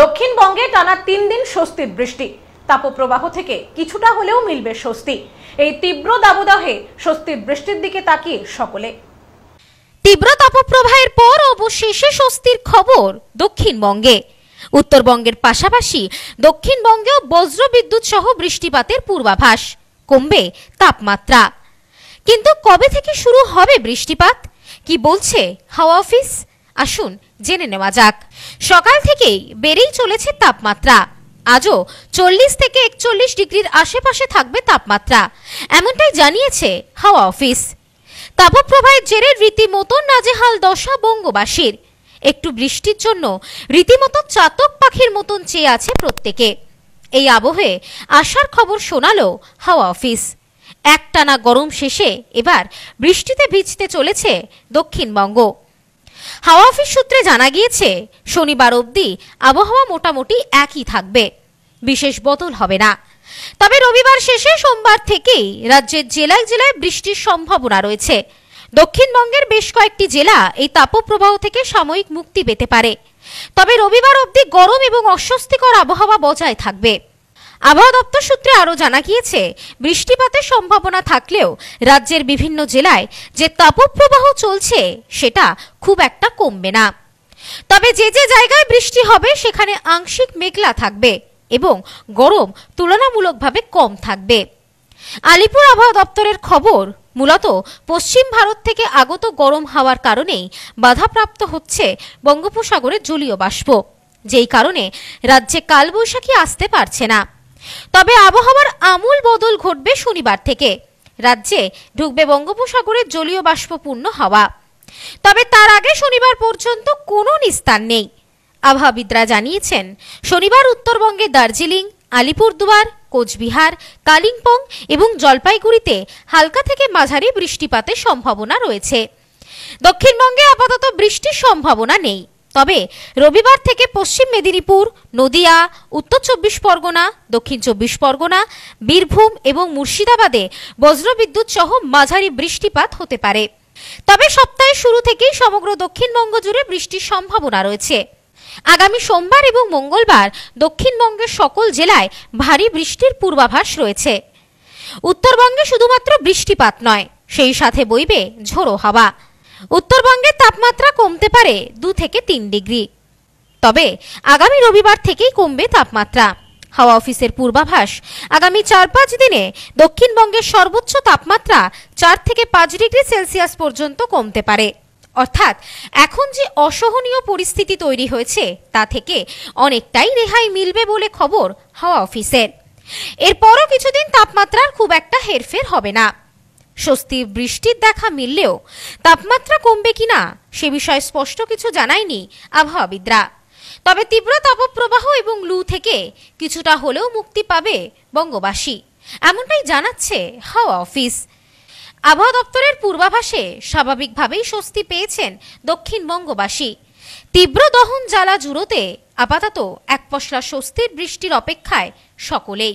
দক্ষিণবঙ্গে টানা তিন দিন স্বস্তির বৃষ্টি তাপপ্রবাহ থেকে কিছুটা হলেও মিলবে স্বস্তি এই তীব্র দাবদাহে স্বস্তির বৃষ্টির দিকে তাকিয়ে সকলে তীব্র তাপপ্রবাহের পর অবশেষে স্বস্তির খবর দক্ষিণবঙ্গে উত্তরবঙ্গের পাশাপাশি দক্ষিণবঙ্গেও বজ্র বিদ্যুৎ সহ বৃষ্টিপাতের পূর্বাভাস কমবে তাপমাত্রা কিন্তু কবে থেকে শুরু হবে বৃষ্টিপাত কি বলছে হাওয়া অফিস আসুন জেনে নেওয়া যাক সকাল থেকেই বেড়েই চলেছে তাপমাত্রা আজও চল্লিশ থেকে একচল্লিশ ডিগ্রির আশেপাশে থাকবে তাপমাত্রা এমনটাই জানিয়েছে হাওয়া অফিস তাপপ্রবাহের জেরে রীতিমতো নাজেহাল দশা বঙ্গবাসীর একটু বৃষ্টির জন্য রীতিমতো চাতক পাখির মতন চেয়ে আছে প্রত্যেকে এই আবহে আসার খবর শোনালো হাওয়া অফিস একটানা গরম শেষে এবার বৃষ্টিতে ভিজতে চলেছে দক্ষিণবঙ্গ হাওয়া অফিস সূত্রে জানা গিয়েছে শনিবার অবধি আবহাওয়া মোটামুটি একই থাকবে বিশেষ বদল হবে না তবে রবিবার শেষে সোমবার থেকেই রাজ্যের জেলায় জেলায় বৃষ্টির সম্ভাবনা রয়েছে দক্ষিণবঙ্গের বেশ কয়েকটি জেলা এই তাপপ্রবাহ থেকে সাময়িক মুক্তি পেতে পারে তবে রবিবার অবধি গরম এবং অস্বস্তিকর আবহাওয়া বজায় থাকবে আবহাওয়া দপ্তর সূত্রে আরও জানা গিয়েছে বৃষ্টিপাতের সম্ভাবনা থাকলেও রাজ্যের বিভিন্ন জেলায় যে তাপপ্রবাহ চলছে সেটা খুব একটা কমবে না তবে যে যে জায়গায় বৃষ্টি হবে সেখানে আংশিক মেঘলা থাকবে এবং গরম তুলনামূলকভাবে কম থাকবে আলিপুর আবহাওয়া দপ্তরের খবর মূলত পশ্চিম ভারত থেকে আগত গরম হাওয়ার কারণেই বাধাপ্রাপ্ত হচ্ছে বঙ্গোপসাগরের জলীয় বাষ্প যেই কারণে রাজ্যে কালবৈশাখী আসতে পারছে না তবে আবহাওয়ার আমূল বদল ঘটবে শনিবার থেকে রাজ্যে ঢুকবে বঙ্গোপসাগরের জলীয় বাষ্পপূর্ণ হাওয়া তবে তার আগে শনিবার পর্যন্ত কোনো নিস্তার নেই আবহাবিদরা জানিয়েছেন শনিবার উত্তরবঙ্গে দার্জিলিং আলিপুরদুয়ার কোচবিহার কালিম্পং এবং জলপাইগুড়িতে হালকা থেকে মাঝারি বৃষ্টিপাতের সম্ভাবনা রয়েছে দক্ষিণবঙ্গে আপাতত বৃষ্টির সম্ভাবনা নেই তবে রবিবার থেকে পশ্চিম মেদিনীপুর নদিয়া উত্তর চব্বিশ পরগনা দক্ষিণ চব্বিশ পরগনা বীরভূম এবং মুর্শিদাবাদে বজ্রবিদ্যুৎ সহ মাঝারি বৃষ্টিপাত হতে পারে তবে সপ্তাহের শুরু থেকেই সমগ্র দক্ষিণবঙ্গ জুড়ে বৃষ্টির সম্ভাবনা রয়েছে আগামী সোমবার এবং মঙ্গলবার দক্ষিণবঙ্গের সকল জেলায় ভারী বৃষ্টির পূর্বাভাস রয়েছে উত্তরবঙ্গে শুধুমাত্র বৃষ্টিপাত নয় সেই সাথে বইবে ঝোড়ো হাওয়া উত্তরবঙ্গে তাপমাত্রা কমতে পারে দু থেকে তিন ডিগ্রি তবে আগামী রবিবার থেকেই কমবে তাপমাত্রা হাওয়া অফিসের পূর্বাভাস আগামী চার পাঁচ দিনে দক্ষিণবঙ্গের সর্বোচ্চ তাপমাত্রা চার থেকে পাঁচ ডিগ্রি সেলসিয়াস পর্যন্ত কমতে পারে অর্থাৎ এখন যে অসহনীয় পরিস্থিতি তৈরি হয়েছে তা থেকে অনেকটাই রেহাই মিলবে বলে খবর হাওয়া অফিসের এরপরও কিছুদিন তাপমাত্রার খুব একটা হেরফের হবে না স্বস্তি বৃষ্টির দেখা মিললেও তাপমাত্রা কমবে কিনা সে বিষয়ে স্পষ্ট কিছু জানায়নি আবহাওয়াবিদরা তবে তীব্র তাপপ্রবাহ এবং লু থেকে কিছুটা হলেও মুক্তি পাবে বঙ্গবাসী এমনটাই জানাচ্ছে হাওয়া অফিস আবহাওয়া দপ্তরের পূর্বাভাসে স্বাভাবিকভাবেই স্বস্তি পেয়েছেন দক্ষিণবঙ্গবাসী তীব্র দহন জ্বালা জুড়োতে আপাতত এক পশলা স্বস্তির বৃষ্টির অপেক্ষায় সকলেই